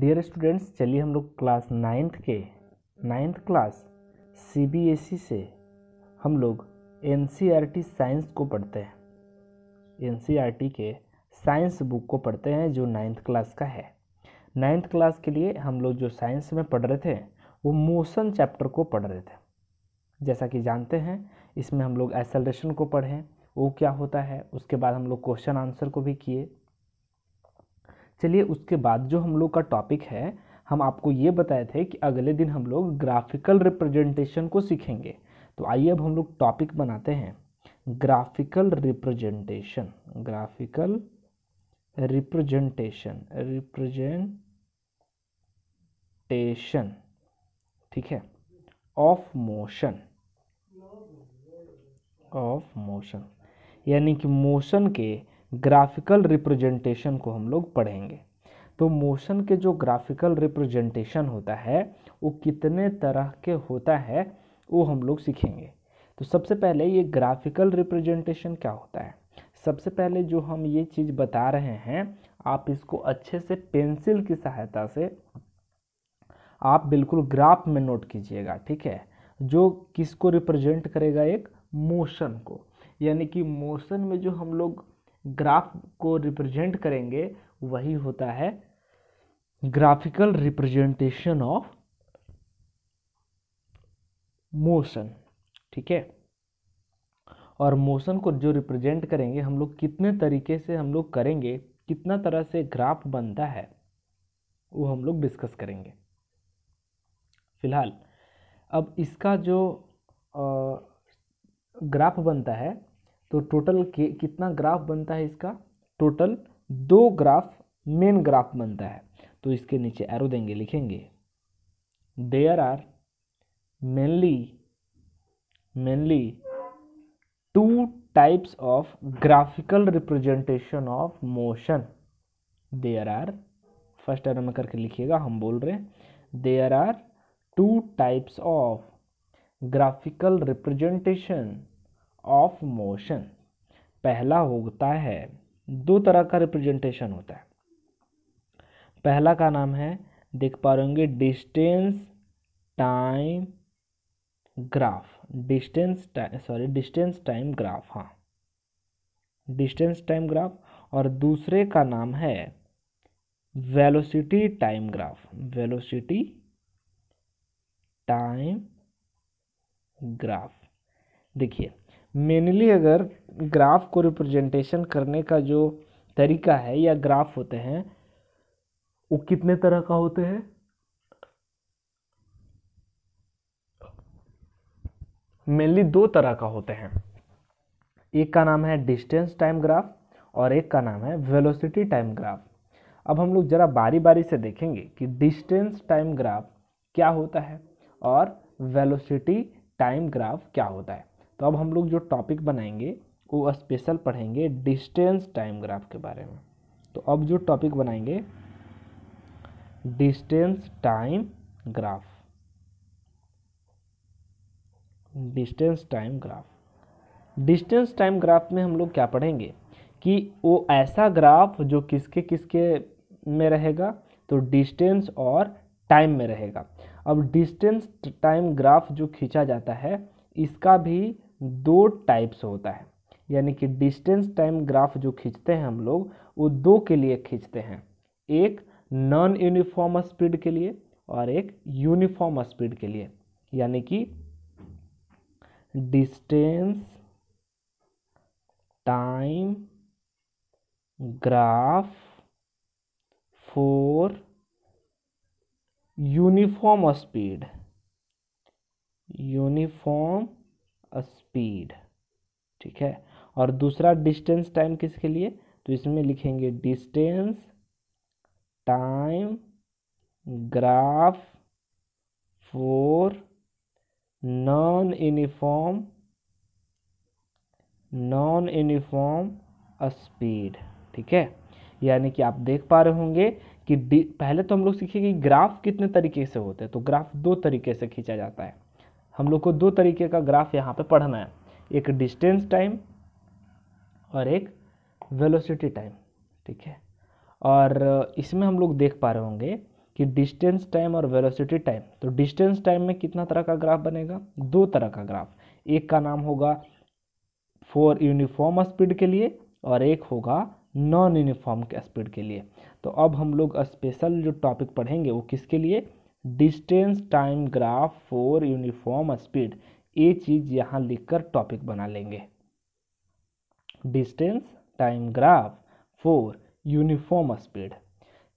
dear students चलिए हम लोग क्लास नाइन्थ के नाइन्थ क्लास सीबीएसई से हम लोग एनसीईआरटी साइंस e को पढ़ते हैं एनसीईआरटी e के साइंस बुक को पढ़ते हैं जो नाइन्थ क्लास का है नाइन्थ क्लास के लिए हम लोग जो साइंस में पढ़ रहे थे वो मोशन चैप्टर को पढ़ रहे थे जैसा कि जानते हैं इसमें हम लोग एसलेशन को पढ़ें वो क्या होता है उसके बाद हम लोग क्वेश्चन आंसर को भी किए चलिए उसके बाद जो हम लोग का टॉपिक है हम आपको ये बताए थे कि अगले दिन हम लोग ग्राफिकल रिप्रेजेंटेशन को सीखेंगे तो आइए अब हम लोग टॉपिक बनाते हैं graphical representation graphical representation representation ठीक है ऑफ मोशन ऑफ मोशन यानी कि मोशन के ग्राफिकल रिप्रेजेंटेशन को हम लोग पढ़ेंगे तो मोशन के जो ग्राफिकल रिप्रेजेंटेशन होता है वो कितने तरह के होता है वो हम लोग सीखेंगे तो सबसे पहले ये ग्राफिकल रिप्रेजेंटेशन क्या होता है सबसे पहले जो हम ये चीज़ बता रहे हैं आप इसको अच्छे से पेंसिल की सहायता से आप बिल्कुल ग्राफ में नोट कीजिएगा ठीक है जो किसको रिप्रेजेंट करेगा एक मोशन को यानी कि मोशन में जो हम लोग ग्राफ को रिप्रेजेंट करेंगे वही होता है ग्राफिकल रिप्रेजेंटेशन ऑफ मोशन ठीक है और मोशन को जो रिप्रेजेंट करेंगे हम लोग कितने तरीके से हम लोग करेंगे कितना तरह से ग्राफ बनता है वो हम लोग डिस्कस करेंगे फिलहाल अब इसका जो आ, ग्राफ बनता है तो टोटल कितना ग्राफ बनता है इसका टोटल दो ग्राफ मेन ग्राफ बनता है तो इसके नीचे एरो देंगे लिखेंगे there are mainly mainly two types of graphical representation of motion there are first arrow में करके लिखिएगा हम बोल रहे हैं there are two types of graphical representation of motion पहला होता है दो तरह का रिप्रेजेंटेशन होता है पहला का नाम है देख पा रहे होंगे distance time graph distance time sorry distance time graph हाँ डिस्टेंस टाइम ग्राफ और दूसरे का नाम है velocity time graph velocity time graph देखिए मेनली अगर ग्राफ को रिप्रेजेंटेशन करने का जो तरीका है या ग्राफ होते हैं वो कितने तरह का होते हैं मेनली दो तरह का होते हैं एक का नाम है डिस्टेंस टाइम ग्राफ और एक का नाम है वेलोसिटी टाइम ग्राफ अब हम लोग ज़रा बारी बारी से देखेंगे कि डिस्टेंस टाइम ग्राफ क्या होता है और वेलोसिटी टाइम ग्राफ क्या होता है तो अब हम लोग जो टॉपिक बनाएंगे वो स्पेशल पढ़ेंगे डिस्टेंस टाइम ग्राफ के बारे में तो अब जो टॉपिक बनाएंगे distance time graph distance time graph distance time graph में हम लोग क्या पढ़ेंगे कि वो ऐसा ग्राफ जो किसके किसके में रहेगा तो डिस्टेंस और टाइम में रहेगा अब डिस्टेंस टाइम ग्राफ जो खींचा जाता है इसका भी दो टाइप्स होता है यानी कि डिस्टेंस टाइम ग्राफ जो खींचते हैं हम लोग वो दो के लिए खींचते हैं एक नॉन यूनिफॉर्म स्पीड के लिए और एक यूनिफॉर्म स्पीड के लिए यानी कि distance time graph for uniform speed uniform speed ठीक है और दूसरा डिस्टेंस टाइम किसके लिए तो इसमें लिखेंगे distance time graph for non uniform non uniform speed ठीक है यानी कि आप देख पा रहे होंगे कि पहले तो हम लोग सीखेंगे ग्राफ कितने तरीके से होते हैं तो ग्राफ दो तरीके से खींचा जाता है हम लोग को दो तरीके का ग्राफ यहाँ पे पढ़ना है एक डिस्टेंस टाइम और एक वेलोसिटी टाइम ठीक है और इसमें हम लोग देख पा रहे होंगे कि डिस्टेंस टाइम और वेलोसिटी टाइम तो डिस्टेंस टाइम में कितना तरह का ग्राफ बनेगा दो तरह का ग्राफ एक का नाम होगा फॉर यूनिफॉर्म स्पीड के लिए और एक होगा नॉन यूनिफॉर्म के स्पीड के लिए तो अब हम लोग स्पेशल जो टॉपिक पढ़ेंगे वो किसके लिए distance time graph for uniform speed ये चीज़ यहाँ लिखकर टॉपिक बना लेंगे distance time graph for uniform speed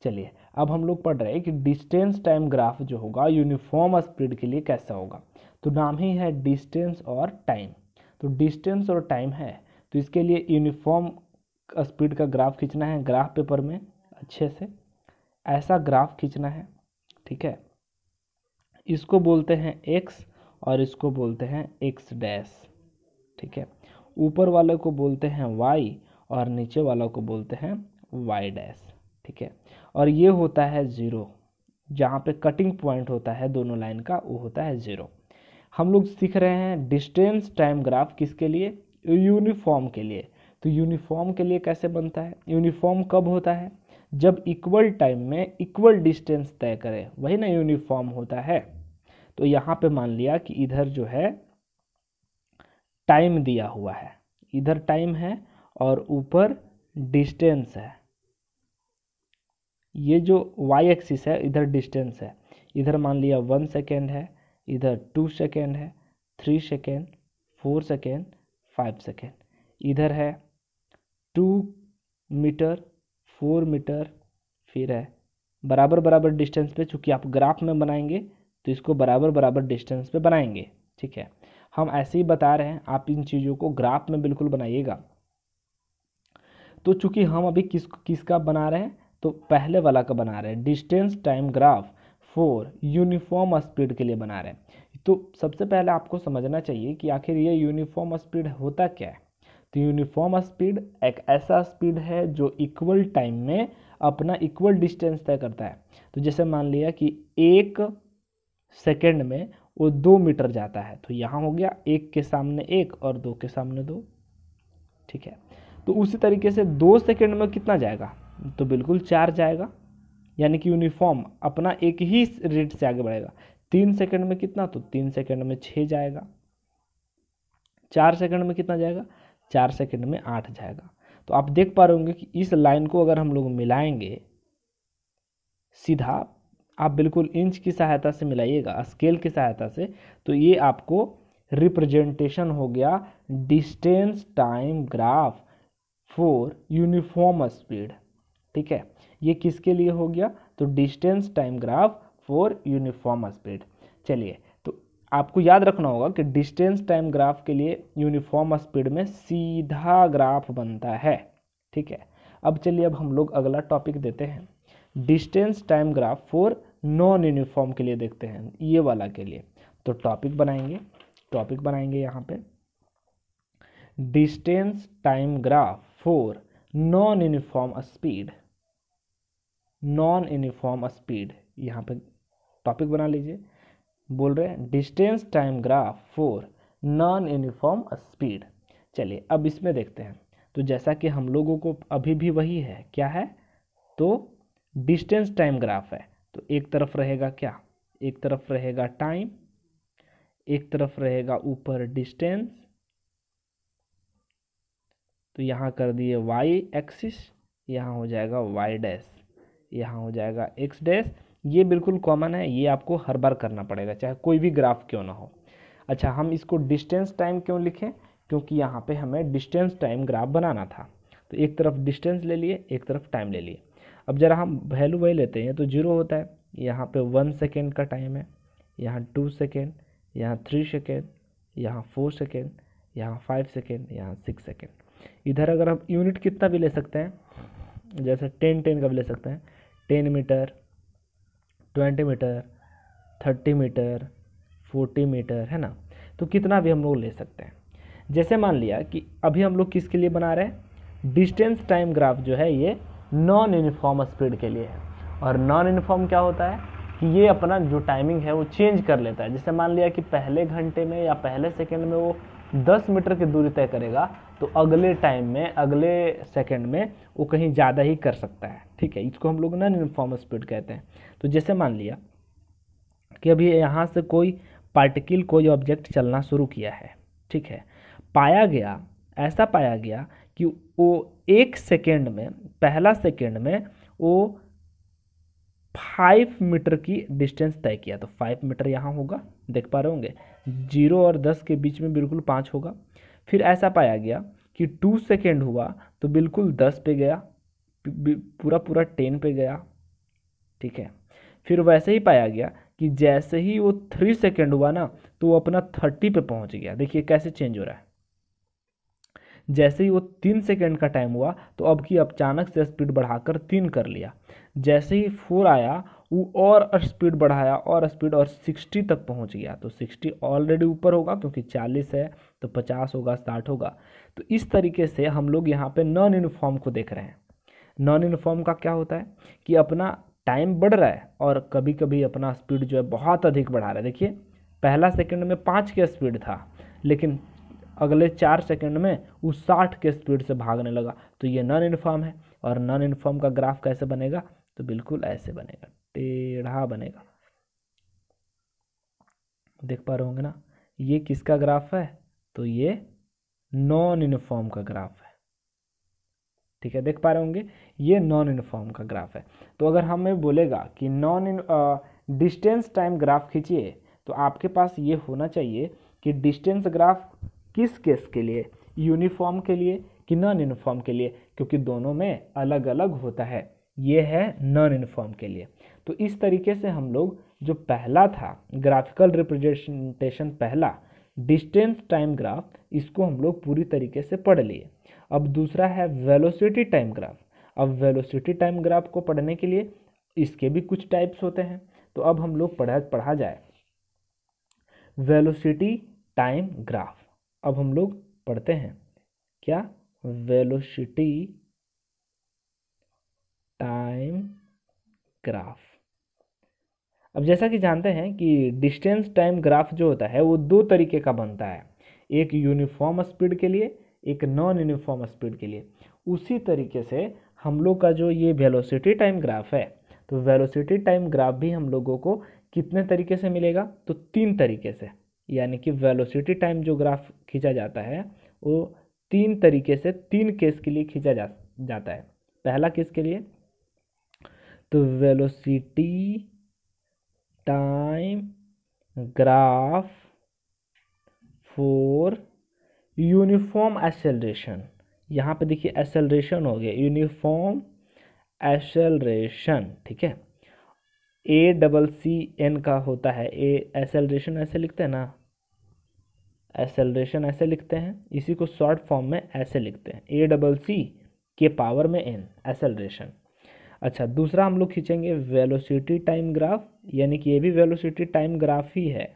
चलिए अब हम लोग पढ़ रहे हैं कि डिस्टेंस टाइम ग्राफ जो होगा यूनिफॉर्म स्पीड के लिए कैसा होगा तो नाम ही है डिस्टेंस और टाइम तो डिस्टेंस और टाइम है तो इसके लिए यूनिफॉर्म स्पीड का ग्राफ खींचना है ग्राफ पेपर में अच्छे से ऐसा ग्राफ खींचना है ठीक है इसको बोलते हैं एक्स और इसको बोलते हैं एक्स डैश ठीक है ऊपर वाले को बोलते हैं वाई और नीचे वाला को बोलते हैं वाई डैश ठीक है और ये होता है ज़ीरो जहाँ पे कटिंग पॉइंट होता है दोनों लाइन का वो होता है ज़ीरो हम लोग सीख रहे हैं डिस्टेंस टाइम ग्राफ किसके लिए यूनिफॉर्म के लिए तो यूनिफॉर्म के लिए कैसे बनता है यूनिफॉर्म कब होता है जब इक्वल टाइम में इक्वल डिस्टेंस तय करें वही ना यूनिफॉर्म होता है तो यहाँ पे मान लिया कि इधर जो है टाइम दिया हुआ है इधर टाइम है और ऊपर डिस्टेंस है ये जो वाई एक्सिस है इधर डिस्टेंस है इधर मान लिया वन सेकेंड है इधर टू सेकेंड है three second four second five second इधर है टू मीटर फोर मीटर फिर है बराबर बराबर डिस्टेंस पे चूँकि आप ग्राफ में बनाएंगे तो इसको बराबर बराबर डिस्टेंस पे बनाएंगे ठीक है हम ऐसे ही बता रहे हैं आप इन चीज़ों को ग्राफ में बिल्कुल बनाइएगा तो चूंकि हम अभी किस किसका बना रहे हैं तो पहले वाला का बना रहे हैं distance time graph for uniform speed के लिए बना रहे हैं तो सबसे पहले आपको समझना चाहिए कि आखिर ये यूनिफॉर्म स्पीड होता क्या है तो यूनिफॉर्म स्पीड एक ऐसा स्पीड है जो इक्वल टाइम में अपना इक्वल डिस्टेंस तय करता है तो जैसे मान लिया कि एक सेकेंड में वो दो मीटर जाता है तो यहाँ हो गया एक के सामने एक और दो के सामने दो ठीक है तो उसी तरीके से दो सेकेंड में कितना जाएगा तो बिल्कुल चार जाएगा यानी कि यूनिफॉर्म अपना एक ही रेट से आगे बढ़ेगा तीन सेकेंड में कितना तो तीन सेकेंड में छः जाएगा चार सेकेंड में कितना जाएगा चार सेकेंड में आठ जाएगा तो आप देख पा रहे होंगे कि इस लाइन को अगर हम लोग मिलाएंगे सीधा आप बिल्कुल इंच की सहायता से मिलाइएगा स्केल की सहायता से तो ये आपको रिप्रेजेंटेशन हो गया distance time graph for uniform speed ठीक है ये किसके लिए हो गया तो distance time graph for uniform speed चलिए तो आपको याद रखना होगा कि डिस्टेंस टाइम ग्राफ के लिए यूनिफॉर्म स्पीड में सीधा ग्राफ बनता है ठीक है अब चलिए अब हम लोग अगला टॉपिक देते हैं distance time graph for non uniform के लिए देखते हैं ये वाला के लिए तो टॉपिक बनाएंगे टॉपिक बनाएंगे यहाँ पे distance time graph for non uniform speed non uniform speed यहाँ पे टॉपिक बना लीजिए बोल रहे हैं distance time graph for non uniform speed चलिए अब इसमें देखते हैं तो जैसा कि हम लोगों को अभी भी वही है क्या है तो डिस्टेंस टाइम ग्राफ है तो एक तरफ रहेगा क्या एक तरफ रहेगा टाइम एक तरफ रहेगा ऊपर डिस्टेंस तो यहाँ कर दिए वाई एक्सिस यहाँ हो जाएगा वाई डैश यहाँ हो जाएगा एक्स डैश ये बिल्कुल कॉमन है ये आपको हर बार करना पड़ेगा चाहे कोई भी ग्राफ क्यों ना हो अच्छा हम इसको डिस्टेंस टाइम क्यों लिखें क्योंकि यहाँ पे हमें डिस्टेंस टाइम ग्राफ बनाना था तो एक तरफ डिस्टेंस ले लिए एक तरफ टाइम ले लिए अब ज़रा हम वैल्यू वही लेते हैं तो जीरो होता है यहाँ पे वन सेकेंड का टाइम है यहाँ टू सेकेंड यहाँ थ्री सेकेंड यहाँ फोर सेकेंड यहाँ फाइव सेकेंड यहाँ सिक्स सेकेंड इधर अगर हम यूनिट कितना भी ले सकते हैं जैसे टेन टेन का भी ले सकते हैं ten metre twenty metre thirty metre forty metre है ना तो कितना भी हम लोग ले सकते हैं जैसे मान लिया कि अभी हम लोग किसके लिए बना रहे हैं डिस्टेंस टाइम ग्राफ जो है ये नॉन यूनिफॉर्म स्पीड के लिए है और नॉन यूनिफॉर्म क्या होता है कि ये अपना जो टाइमिंग है वो चेंज कर लेता है जैसे मान लिया कि पहले घंटे में या पहले सेकेंड में वो दस मीटर की दूरी तय करेगा तो अगले टाइम में अगले सेकेंड में वो कहीं ज़्यादा ही कर सकता है ठीक है इसको हम लोग नॉन यूनिफॉर्म स्पीड कहते हैं तो जैसे मान लिया कि अभी यहाँ से कोई पार्टिकल कोई ऑब्जेक्ट चलना शुरू किया है ठीक है पाया गया ऐसा पाया गया कि वो एक सेकेंड में पहला सेकेंड में वो फाइव मीटर की डिस्टेंस तय किया तो फाइव मीटर यहाँ होगा देख पा रहे होंगे जीरो और दस के बीच में बिल्कुल पाँच होगा फिर ऐसा पाया गया कि टू सेकेंड हुआ तो बिल्कुल दस पे गया पूरा पूरा टेन पे गया ठीक है फिर वैसे ही पाया गया कि जैसे ही वो थ्री सेकेंड हुआ ना तो वो अपना थर्टी पे पहुंच गया देखिए कैसे चेंज हो रहा है जैसे ही वो तीन सेकेंड का टाइम हुआ तो अब की अचानक से स्पीड बढ़ाकर तीन कर लिया जैसे ही फोर आया वो और स्पीड बढ़ाया और स्पीड और सिक्सटी तक पहुंच गया तो सिक्सटी ऑलरेडी ऊपर होगा क्योंकि चालीस है तो पचास होगा साठ होगा तो इस तरीके से हम लोग यहाँ पे नॉन यूनिफॉर्म को देख रहे हैं नॉन यूनिफॉर्म का क्या होता है कि अपना टाइम बढ़ रहा है और कभी कभी अपना स्पीड जो है बहुत अधिक बढ़ा रहा है देखिए पहला सेकेंड में पाँच की स्पीड था लेकिन अगले चार सेकंड में वो साठ के स्पीड से भागने लगा तो ये नॉन इनफॉर्म है और नॉन इनफॉर्म का ग्राफ कैसे बनेगा तो बिल्कुल ऐसे बनेगा टेढ़ा बनेगा देख पा रहे होंगे ना ये किसका ग्राफ है तो ये नॉन इनफॉर्म का ग्राफ है ठीक है देख पा रहे होंगे ये नॉन इनफॉर्म का ग्राफ है तो अगर हमें बोलेगा कि नॉन इन डिस्टेंस टाइम ग्राफ खींचिए तो आपके पास ये होना चाहिए कि डिस्टेंस ग्राफ किस केस के लिए यूनिफॉर्म के लिए कि नॉन यूनिफॉर्म के लिए क्योंकि दोनों में अलग अलग होता है ये है नॉन यूनिफॉर्म के लिए तो इस तरीके से हम लोग जो पहला था ग्राफिकल रिप्रेजेंटेशन पहला डिस्टेंस टाइम ग्राफ इसको हम लोग पूरी तरीके से पढ़ लिए अब दूसरा है वेलोसिटी टाइम ग्राफ अब वेलोसिटी टाइम ग्राफ को पढ़ने के लिए इसके भी कुछ टाइप्स होते हैं तो अब हम लोग पढ़ा पढ़ा जाए वेलोसिटी टाइम ग्राफ अब हम लोग पढ़ते हैं क्या वेलोसिटी टाइम ग्राफ अब जैसा कि जानते हैं कि डिस्टेंस टाइम ग्राफ जो होता है वो दो तरीके का बनता है एक यूनिफॉर्म स्पीड के लिए एक नॉन यूनिफॉर्म स्पीड के लिए उसी तरीके से हम लोग का जो ये वेलोसिटी टाइम ग्राफ है तो वेलोसिटी टाइम ग्राफ भी हम लोगों को कितने तरीके से मिलेगा तो तीन तरीके से यानी कि वेलोसिटी टाइम जो ग्राफ खींचा जाता है वो तीन तरीके से तीन केस के लिए खींचा जा जाता है पहला केस के लिए तो velocity time graph for uniform acceleration यहाँ पे देखिए एसेलरेशन हो गया यूनिफॉर्म एसेलरेशन ठीक है ए डबल सी एन का होता है ए एसेलरेशन ऐसे लिखते हैं ना एसेलरेशन ऐसे लिखते हैं इसी को शॉर्ट फॉर्म में ऐसे लिखते हैं ए डबल सी के पावर में एन एसेलरेशन अच्छा दूसरा हम लोग खींचेंगे वेलोसिटी टाइम ग्राफ यानी कि ये भी वेलोसिटी टाइम ग्राफ ही है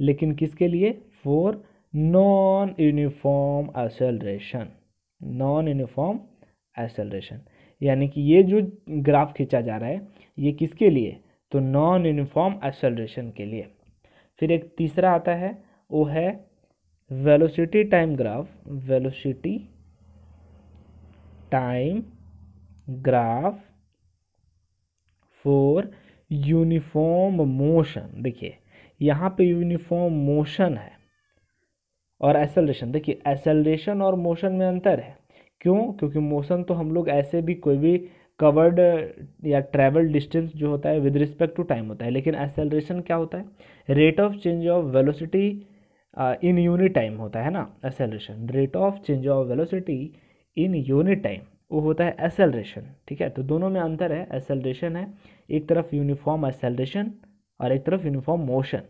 लेकिन किसके लिए for non uniform acceleration non uniform acceleration यानी कि ये जो ग्राफ खींचा जा रहा है ये किसके लिए तो नॉन यूनिफॉर्म एक्सेलरेशन के लिए फिर एक तीसरा आता है वो है velocity time graph velocity time graph for uniform motion देखिए यहाँ पे यूनिफॉर्म मोशन है और एक्सेलरेशन देखिए एक्सेलरेशन और मोशन में अंतर है क्यों क्योंकि मोशन तो हम लोग ऐसे भी कोई भी कवर्ड या ट्रैवल डिस्टेंस जो होता है विद रिस्पेक्ट टू टाइम होता है लेकिन एसेलरेशन क्या होता है rate of change of velocity in unit time होता है ना acceleration rate of change of velocity in unit time वो होता है एसेलरेशन ठीक है तो दोनों में अंतर है एसेलरेशन है एक तरफ यूनिफॉर्म एसेलरेशन और एक तरफ यूनिफॉर्म मोशन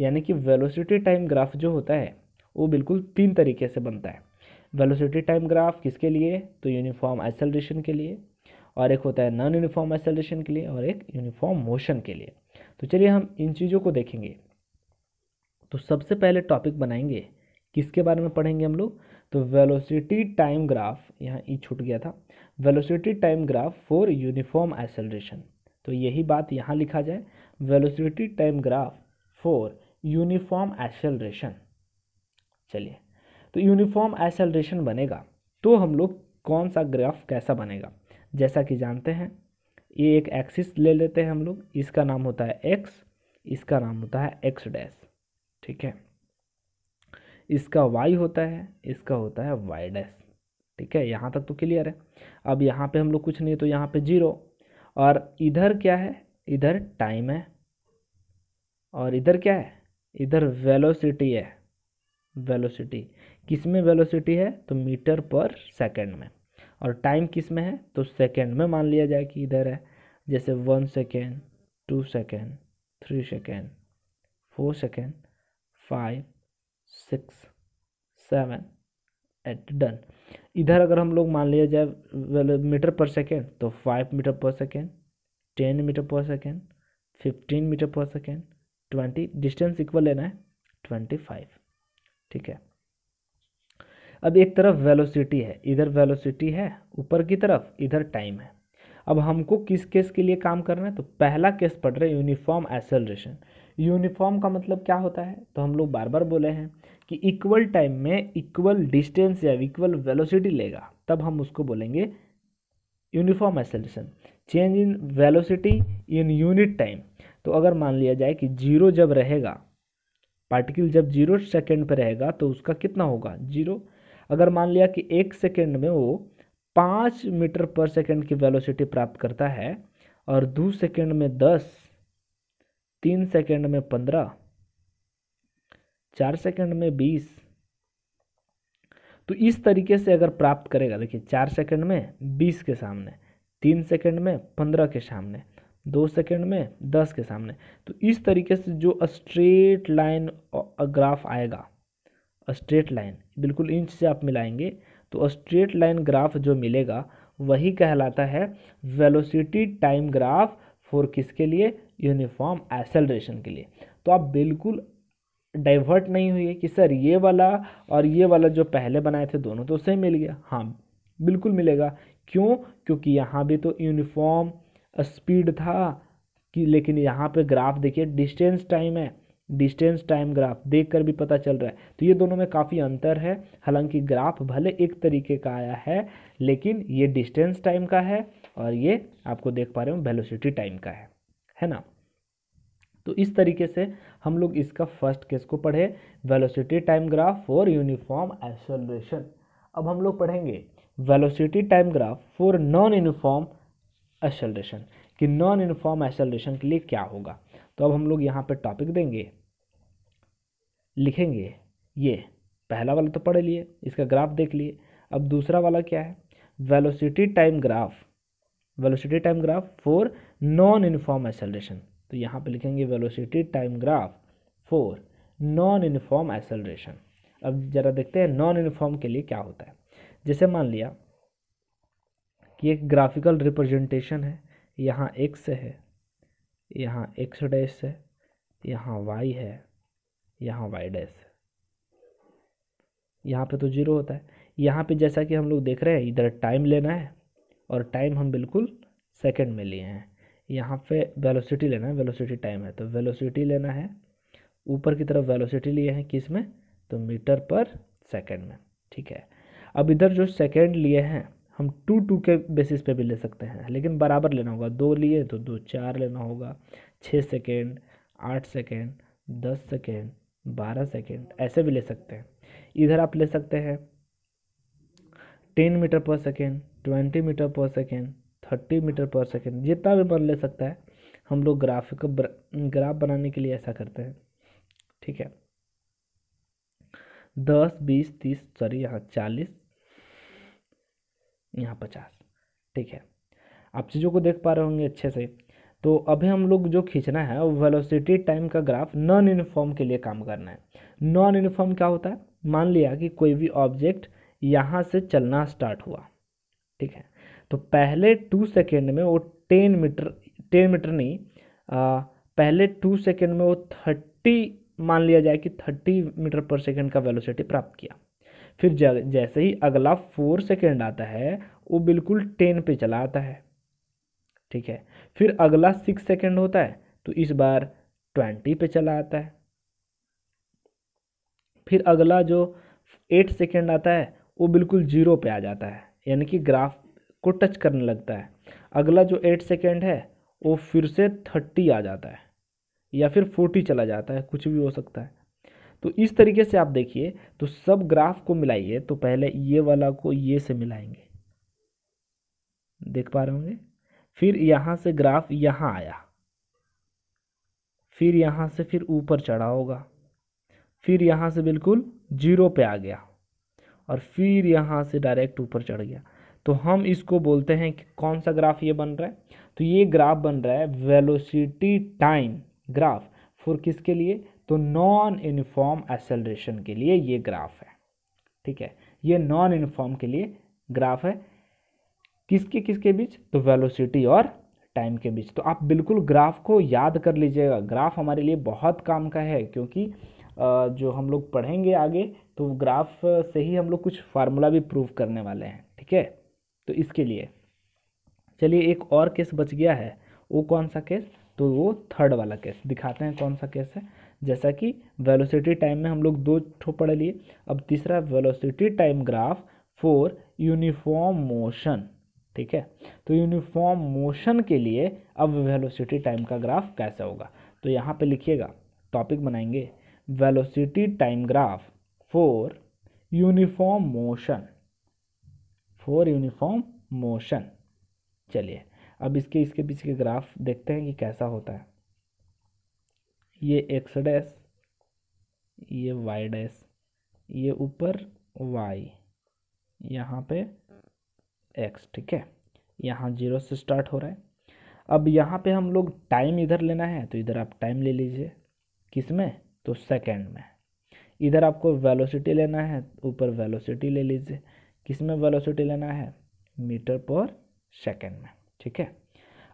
यानी कि वेलोसिटी टाइम ग्राफ जो होता है वो बिल्कुल तीन तरीके से बनता है वेलोसिटी टाइम ग्राफ किसके लिए तो यूनिफॉर्म एक्सेलरेशन के लिए और एक होता है नॉन यूनिफॉर्म एक्सेलरेशन के लिए और एक यूनिफॉर्म मोशन के लिए तो चलिए हम इन चीज़ों को देखेंगे तो सबसे पहले टॉपिक बनाएंगे किसके बारे में पढ़ेंगे हम लोग तो वेलोसिटी टाइम ग्राफ यहाँ ई छूट गया था velocity time graph for uniform acceleration तो यही बात यहाँ लिखा जाए velocity time graph for uniform acceleration चलिए तो यूनिफॉर्म एसेलरेशन बनेगा तो हम लोग कौन सा ग्राफ कैसा बनेगा जैसा कि जानते हैं ये एक एक्सिस ले लेते हैं हम लोग इसका नाम होता है एक्स इसका नाम होता है एक्स डैश ठीक है इसका वाई होता है इसका होता है वाई डैश ठीक है यहाँ तक तो क्लियर है अब यहाँ पे हम लोग कुछ नहीं तो यहाँ पे जीरो और इधर क्या है इधर टाइम है और इधर क्या है इधर वेलोसिटी है वेलोसिटी किस में वेलोसिटी है तो मीटर पर सेकेंड में और टाइम किस में है तो सेकेंड में मान लिया जाए कि इधर है जैसे one second two second three second four second five six seven eight done इधर अगर हम लोग मान लिया जाए मीटर पर सेकेंड तो five metre per second ten metre per second fifteen metre per second twenty distance equal लेना है ट्वेंटी फाइव ठीक है अब एक तरफ वेलोसिटी है इधर वेलोसिटी है ऊपर की तरफ इधर टाइम है अब हमको किस केस के लिए काम करना है तो पहला केस पढ़ रहे यूनिफॉर्म एसेलरेशन यूनिफॉर्म का मतलब क्या होता है तो हम लोग बार बार बोले हैं कि इक्वल टाइम में इक्वल डिस्टेंस या इक्वल वेलोसिटी लेगा तब हम उसको बोलेंगे uniform acceleration change in velocity in unit time तो अगर मान लिया जाए कि जीरो जब रहेगा पार्टिकल जब जीरो सेकेंड पर रहेगा तो उसका कितना होगा जीरो अगर मान लिया कि एक सेकेंड में वो पाँच मीटर पर सेकेंड की वेलोसिटी प्राप्त करता है और दो सेकेंड में दस तीन सेकेंड में पंद्रह चार सेकेंड में बीस तो इस तरीके से अगर प्राप्त करेगा देखिए चार सेकेंड में बीस के सामने तीन सेकेंड में पंद्रह के सामने दो सेकेंड में दस के सामने तो इस तरीके से जो स्ट्रेट लाइन ग्राफ आएगा स्ट्रेट लाइन बिल्कुल इंच से आप मिलाएंगे तो स्ट्रेट लाइन ग्राफ जो मिलेगा वही कहलाता है वेलोसिटी टाइम ग्राफ फॉर किसके लिए यूनिफॉर्म एक्सेलरेशन के लिए तो आप बिल्कुल डाइवर्ट नहीं हुई कि सर ये वाला और ये वाला जो पहले बनाए थे दोनों तो सही मिल गया हाँ बिल्कुल मिलेगा क्यों क्योंकि यहाँ भी तो यूनिफॉर्म स्पीड था कि लेकिन यहाँ पे ग्राफ देखिए डिस्टेंस टाइम है डिस्टेंस टाइम ग्राफ देख कर भी पता चल रहा है तो ये दोनों में काफ़ी अंतर है हालांकि ग्राफ भले एक तरीके का आया है लेकिन ये डिस्टेंस टाइम का है और ये आपको देख पा रहे हो वेलोसिटी टाइम का है है ना तो इस तरीके से हम लोग इसका फर्स्ट केस को पढ़े velocity time graph for uniform acceleration अब हम लोग पढ़ेंगे velocity time graph for non uniform acceleration कि नॉन यूनिफॉर्म एक्सेलरेशन के लिए क्या होगा तो अब हम लोग यहाँ पर टॉपिक देंगे लिखेंगे ये पहला वाला तो पढ़ लिए इसका ग्राफ देख लिए अब दूसरा वाला क्या है velocity time graph velocity time graph for non uniform acceleration तो यहाँ पे लिखेंगे velocity time graph for non uniform acceleration अब ज़रा देखते हैं नॉन यूनिफॉर्म के लिए क्या होता है जैसे मान लिया कि एक ग्राफिकल रिप्रेजेंटेशन है यहाँ एक्स है यहाँ एक्स डैश है यहाँ वाई है यहाँ वाई डैश है यहाँ पे तो जीरो होता है यहाँ पे जैसा कि हम लोग देख रहे हैं इधर टाइम लेना है और टाइम हम बिल्कुल सेकंड में लिए हैं यहाँ पे वेलोसिटी लेना है वेलोसिटी टाइम है तो वेलोसिटी लेना है ऊपर की तरफ वेलोसिटी लिए हैं किस में तो मीटर पर सेकंड में ठीक है अब इधर जो सेकंड लिए हैं हम टू टू के बेसिस पे भी ले सकते हैं लेकिन बराबर लेना होगा दो लिए तो दो चार लेना होगा छः सेकेंड आठ सेकेंड दस सेकेंड बारह सेकेंड ऐसे भी ले सकते हैं इधर आप ले सकते हैं ten metre per second twenty metre per second thirty metre per second जितना भी मन ले सकता है हम लोग ग्राफ को ग्राफ बनाने के लिए ऐसा करते हैं ठीक है दस बीस तीस सॉरी यहाँ चालीस यहाँ पचास ठीक है आप चीज़ों को देख पा रहे होंगे अच्छे से तो अभी हम लोग जो खींचना है वो वेलोसिटी टाइम का ग्राफ नॉन यूनिफॉर्म के लिए काम करना है नॉन यूनिफॉर्म क्या होता है मान लिया कि कोई भी ऑब्जेक्ट यहाँ से चलना स्टार्ट हुआ ठीक है तो पहले टू सेकेंड में वो टेन मीटर टेन मीटर नहीं आ, पहले टू सेकेंड में वो थर्टी मान लिया जाए कि थर्टी मीटर पर सेकेंड का वेलोसिटी प्राप्त किया फिर जैसे ही अगला फोर सेकेंड आता है वो बिल्कुल टेन पे चला आता है ठीक है फिर अगला सिक्स सेकेंड होता है तो इस बार ट्वेंटी पे चला आता है फिर अगला जो एट सेकेंड आता है वो बिल्कुल जीरो पे आ जाता है यानी कि ग्राफ को टच करने लगता है अगला जो एट सेकेंड है वो फिर से थर्टी आ जाता है या फिर फोर्टी चला जाता है कुछ भी हो सकता है तो इस तरीके से आप देखिए तो सब ग्राफ को मिलाइए तो पहले ये वाला को ये से मिलाएंगे देख पा रहे होंगे फिर यहाँ से ग्राफ यहाँ आया फिर यहाँ से फिर ऊपर चढ़ा होगा फिर यहाँ से बिल्कुल जीरो पे आ गया और फिर यहाँ से डायरेक्ट ऊपर चढ़ गया तो हम इसको बोलते हैं कि कौन सा ग्राफ ये बन रहा है तो ये ग्राफ बन रहा है वेलोसिटी टाइम ग्राफ फॉर किसके लिए तो नॉन यूनिफॉर्म एक्सेलरेशन के लिए ये ग्राफ है ठीक है ये नॉन यूनिफॉर्म के लिए ग्राफ है किसके किसके बीच तो वेलोसिटी और टाइम के बीच तो आप बिल्कुल ग्राफ को याद कर लीजिएगा ग्राफ हमारे लिए बहुत काम का है क्योंकि जो हम लोग पढ़ेंगे आगे तो ग्राफ से ही हम लोग कुछ फार्मूला भी प्रूव करने वाले हैं ठीक है तो इसके लिए चलिए एक और केस बच गया है वो कौन सा केस तो वो थर्ड वाला केस दिखाते हैं कौन सा केस है जैसा कि वेलोसिटी टाइम में हम लोग दो ठो पढ़ लिए अब तीसरा velocity time graph for uniform motion ठीक है तो यूनिफॉर्म मोशन के लिए अब वेलोसिटी टाइम का ग्राफ कैसा होगा तो यहाँ पे लिखिएगा टॉपिक बनाएंगे velocity time graph for uniform motion for uniform motion चलिए अब इसके इसके पीछे के ग्राफ देखते हैं कि कैसा होता है ये एक्स डैश ये वाई डैश ये ऊपर वाई यहाँ पे एक्स ठीक है यहाँ जीरो से स्टार्ट हो रहा है अब यहाँ पे हम लोग टाइम इधर लेना है तो इधर आप टाइम ले लीजिए किस में तो सेकेंड में इधर आपको वेलोसिटी लेना है ऊपर वेलोसिटी ले लीजिए किस में वेलोसिटी लेना है मीटर पर सेकेंड में ठीक है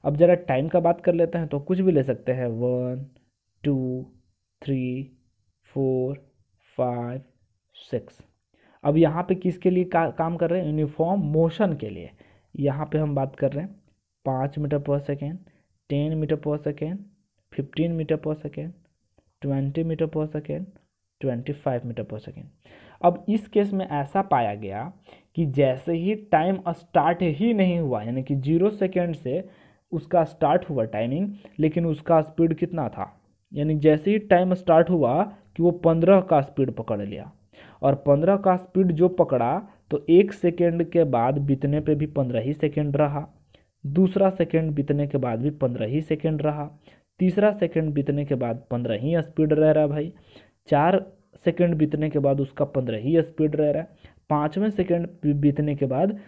अब ज़रा टाइम का बात कर लेते हैं तो कुछ भी ले सकते हैं one two three four five six अब यहाँ पे किसके लिए का, काम कर रहे हैं यूनिफॉर्म मोशन के लिए यहाँ पे हम बात कर रहे हैं पाँच metre per second ten metre per second fifteen metre per second twenty metre per second twenty five metre per second अब इस केस में ऐसा पाया गया कि जैसे ही टाइम स्टार्ट ही नहीं हुआ यानी कि जीरो सेकेंड से उसका स्टार्ट हुआ टाइमिंग लेकिन उसका स्पीड कितना था यानी जैसे ही टाइम स्टार्ट हुआ कि वो पंद्रह का स्पीड पकड़ लिया और पंद्रह का स्पीड जो पकड़ा तो एक सेकेंड के बाद बीतने पे भी पंद्रह ही सेकेंड रहा दूसरा सेकेंड बीतने के बाद भी पंद्रह ही सेकेंड रहा तीसरा सेकेंड बीतने के बाद पंद्रह ही स्पीड रह रहा भाई चार सेकेंड बीतने के बाद उसका पंद्रह ही स्पीड रह रहा है पाँचवें सेकेंड बीतने के बाद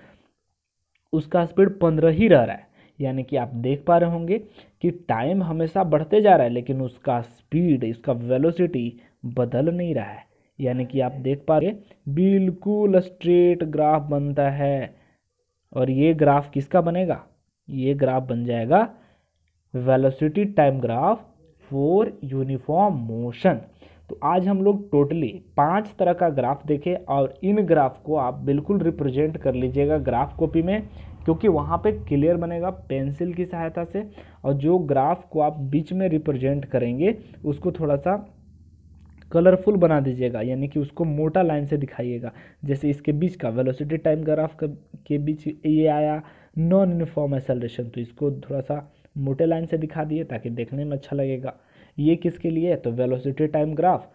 उसका स्पीड पंद्रह ही रह रहा है यानी कि आप देख पा रहे होंगे कि टाइम हमेशा बढ़ते जा रहा है लेकिन उसका स्पीड इसका वेलोसिटी बदल नहीं रहा है यानी कि आप देख पा रहे बिल्कुल स्ट्रेट ग्राफ बनता है और ये ग्राफ किसका बनेगा ये ग्राफ बन जाएगा velocity time graph for uniform motion तो आज हम लोग टोटली पांच तरह का ग्राफ देखे और इन ग्राफ को आप बिल्कुल रिप्रेजेंट कर लीजिएगा ग्राफ कॉपी में क्योंकि वहाँ पे क्लियर बनेगा पेंसिल की सहायता से और जो ग्राफ को आप बीच में रिप्रेजेंट करेंगे उसको थोड़ा सा कलरफुल बना दीजिएगा यानी कि उसको मोटा लाइन से दिखाइएगा जैसे इसके बीच का वेलोसिटी टाइम ग्राफ के बीच ये आया नॉन यूनिफॉर्म एसलेशन तो इसको थोड़ा सा मोटे लाइन से दिखा दिए ताकि देखने में अच्छा लगेगा ये किसके लिए है तो velocity time graph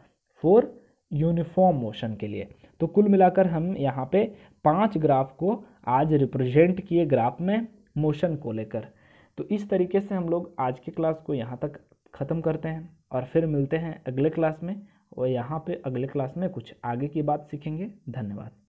for uniform motion के लिए तो कुल मिलाकर हम यहाँ पे पांच ग्राफ को आज रिप्रेजेंट किए ग्राफ में मोशन को लेकर तो इस तरीके से हम लोग आज के क्लास को यहाँ तक ख़त्म करते हैं और फिर मिलते हैं अगले क्लास में और यहाँ पे अगले क्लास में कुछ आगे की बात सीखेंगे धन्यवाद